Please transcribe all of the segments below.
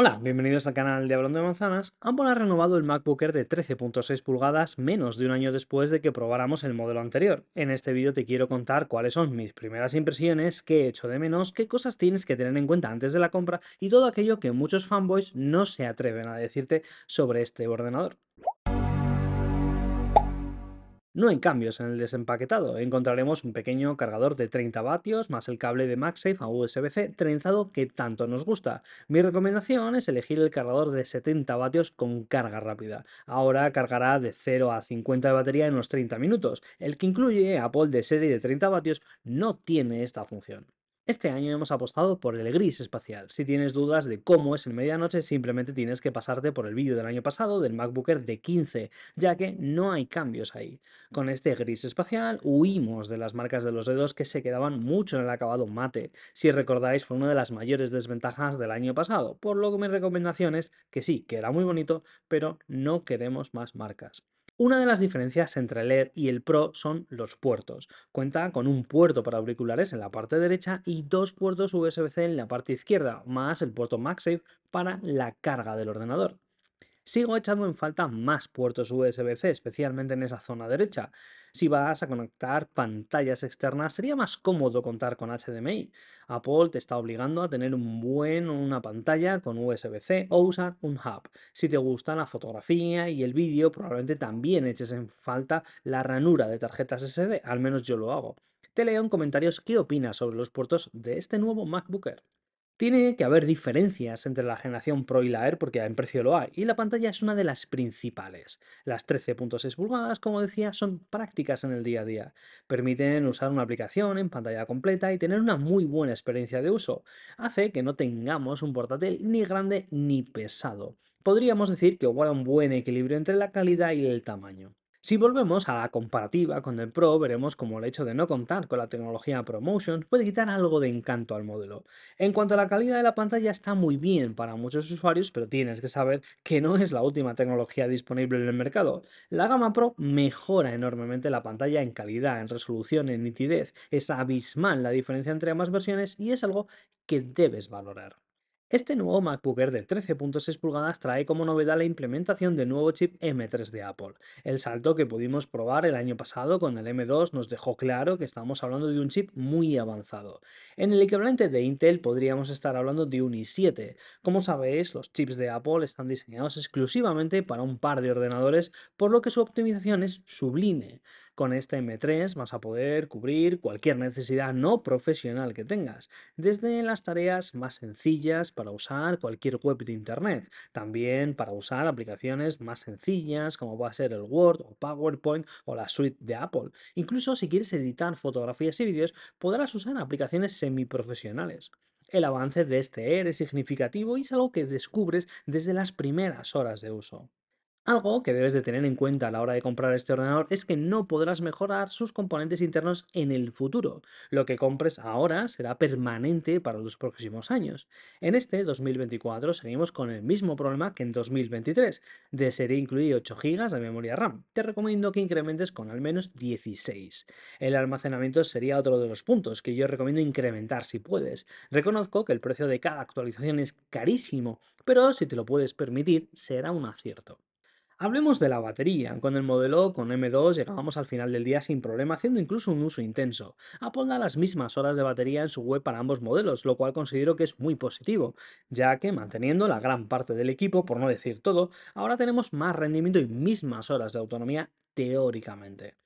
Hola, bienvenidos al canal de Hablando de Manzanas. Apple ha renovado el MacBook Air de 13.6 pulgadas menos de un año después de que probáramos el modelo anterior. En este vídeo te quiero contar cuáles son mis primeras impresiones, qué he hecho de menos, qué cosas tienes que tener en cuenta antes de la compra y todo aquello que muchos fanboys no se atreven a decirte sobre este ordenador. No hay cambios en el desempaquetado. Encontraremos un pequeño cargador de 30 vatios más el cable de MagSafe a USB-C trenzado que tanto nos gusta. Mi recomendación es elegir el cargador de 70 vatios con carga rápida. Ahora cargará de 0 a 50 de batería en unos 30 minutos. El que incluye Apple de serie de 30 vatios no tiene esta función. Este año hemos apostado por el gris espacial. Si tienes dudas de cómo es en medianoche, simplemente tienes que pasarte por el vídeo del año pasado del MacBooker de 15, ya que no hay cambios ahí. Con este gris espacial huimos de las marcas de los dedos que se quedaban mucho en el acabado mate. Si recordáis, fue una de las mayores desventajas del año pasado, por lo que mi recomendación es que sí, que era muy bonito, pero no queremos más marcas. Una de las diferencias entre el Air y el Pro son los puertos. Cuenta con un puerto para auriculares en la parte derecha y dos puertos USB-C en la parte izquierda, más el puerto MagSafe para la carga del ordenador. Sigo echando en falta más puertos USB-C, especialmente en esa zona derecha. Si vas a conectar pantallas externas, sería más cómodo contar con HDMI. Apple te está obligando a tener un buen una pantalla con USB-C o usar un hub. Si te gusta la fotografía y el vídeo, probablemente también eches en falta la ranura de tarjetas SD, al menos yo lo hago. Te leo en comentarios qué opinas sobre los puertos de este nuevo MacBooker. Tiene que haber diferencias entre la generación Pro y la Air er, porque en precio lo hay, y la pantalla es una de las principales. Las 13.6 pulgadas, como decía, son prácticas en el día a día. Permiten usar una aplicación en pantalla completa y tener una muy buena experiencia de uso. Hace que no tengamos un portátil ni grande ni pesado. Podríamos decir que guarda un buen equilibrio entre la calidad y el tamaño. Si volvemos a la comparativa con el Pro, veremos cómo el hecho de no contar con la tecnología ProMotion puede quitar algo de encanto al modelo. En cuanto a la calidad de la pantalla está muy bien para muchos usuarios, pero tienes que saber que no es la última tecnología disponible en el mercado. La gama Pro mejora enormemente la pantalla en calidad, en resolución, en nitidez. Es abismal la diferencia entre ambas versiones y es algo que debes valorar. Este nuevo MacBook Air de 13.6 pulgadas trae como novedad la implementación del nuevo chip M3 de Apple. El salto que pudimos probar el año pasado con el M2 nos dejó claro que estamos hablando de un chip muy avanzado. En el equivalente de Intel podríamos estar hablando de un i7. Como sabéis, los chips de Apple están diseñados exclusivamente para un par de ordenadores, por lo que su optimización es sublime. Con este M3 vas a poder cubrir cualquier necesidad no profesional que tengas, desde las tareas más sencillas para usar cualquier web de Internet, también para usar aplicaciones más sencillas como puede ser el Word o PowerPoint o la suite de Apple. Incluso si quieres editar fotografías y vídeos, podrás usar aplicaciones semiprofesionales. El avance de este Air e e es significativo y es algo que descubres desde las primeras horas de uso. Algo que debes de tener en cuenta a la hora de comprar este ordenador es que no podrás mejorar sus componentes internos en el futuro. Lo que compres ahora será permanente para los próximos años. En este 2024 seguimos con el mismo problema que en 2023. de ser incluir 8 GB de memoria RAM. Te recomiendo que incrementes con al menos 16. El almacenamiento sería otro de los puntos que yo recomiendo incrementar si puedes. Reconozco que el precio de cada actualización es carísimo, pero si te lo puedes permitir será un acierto. Hablemos de la batería. Con el modelo con M2 llegábamos al final del día sin problema, haciendo incluso un uso intenso. Apple da las mismas horas de batería en su web para ambos modelos, lo cual considero que es muy positivo, ya que manteniendo la gran parte del equipo, por no decir todo, ahora tenemos más rendimiento y mismas horas de autonomía teóricamente.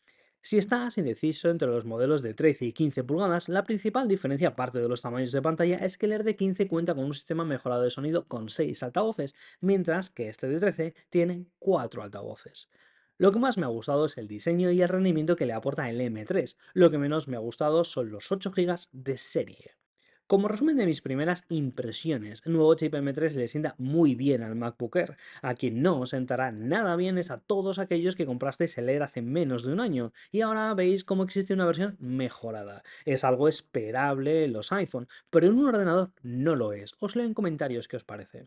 Si estás indeciso entre los modelos de 13 y 15 pulgadas, la principal diferencia aparte de los tamaños de pantalla es que el Air de 15 cuenta con un sistema mejorado de sonido con 6 altavoces, mientras que este de 13 tiene 4 altavoces. Lo que más me ha gustado es el diseño y el rendimiento que le aporta el M3, lo que menos me ha gustado son los 8 GB de serie. Como resumen de mis primeras impresiones, el nuevo chip M3 le sienta muy bien al MacBook Air. A quien no os sentará nada bien es a todos aquellos que comprasteis el Air hace menos de un año y ahora veis cómo existe una versión mejorada. Es algo esperable en los iPhone, pero en un ordenador no lo es. Os leo en comentarios qué os parece.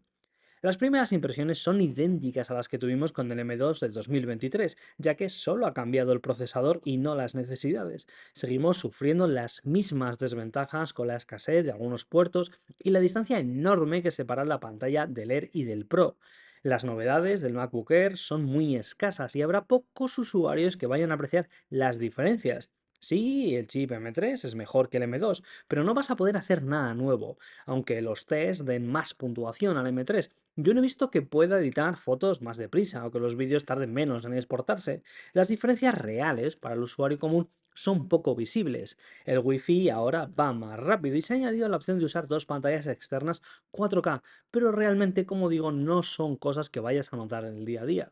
Las primeras impresiones son idénticas a las que tuvimos con el M2 del 2023, ya que solo ha cambiado el procesador y no las necesidades. Seguimos sufriendo las mismas desventajas con la escasez de algunos puertos y la distancia enorme que separa la pantalla del Air y del Pro. Las novedades del MacBook Air son muy escasas y habrá pocos usuarios que vayan a apreciar las diferencias. Sí, el chip M3 es mejor que el M2, pero no vas a poder hacer nada nuevo, aunque los test den más puntuación al M3, yo no he visto que pueda editar fotos más deprisa o que los vídeos tarden menos en exportarse. Las diferencias reales para el usuario común son poco visibles. El Wi-Fi ahora va más rápido y se ha añadido la opción de usar dos pantallas externas 4K, pero realmente, como digo, no son cosas que vayas a notar en el día a día.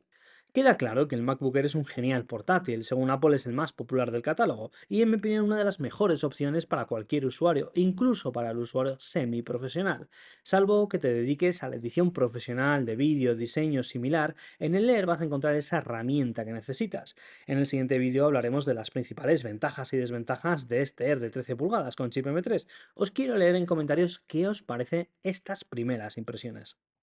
Queda claro que el MacBook es un genial portátil, según Apple es el más popular del catálogo y en mi opinión una de las mejores opciones para cualquier usuario, incluso para el usuario semi-profesional. salvo que te dediques a la edición profesional de vídeo, diseño similar, en el Air vas a encontrar esa herramienta que necesitas. En el siguiente vídeo hablaremos de las principales ventajas y desventajas de este Air de 13 pulgadas con chip M3. Os quiero leer en comentarios qué os parece estas primeras impresiones.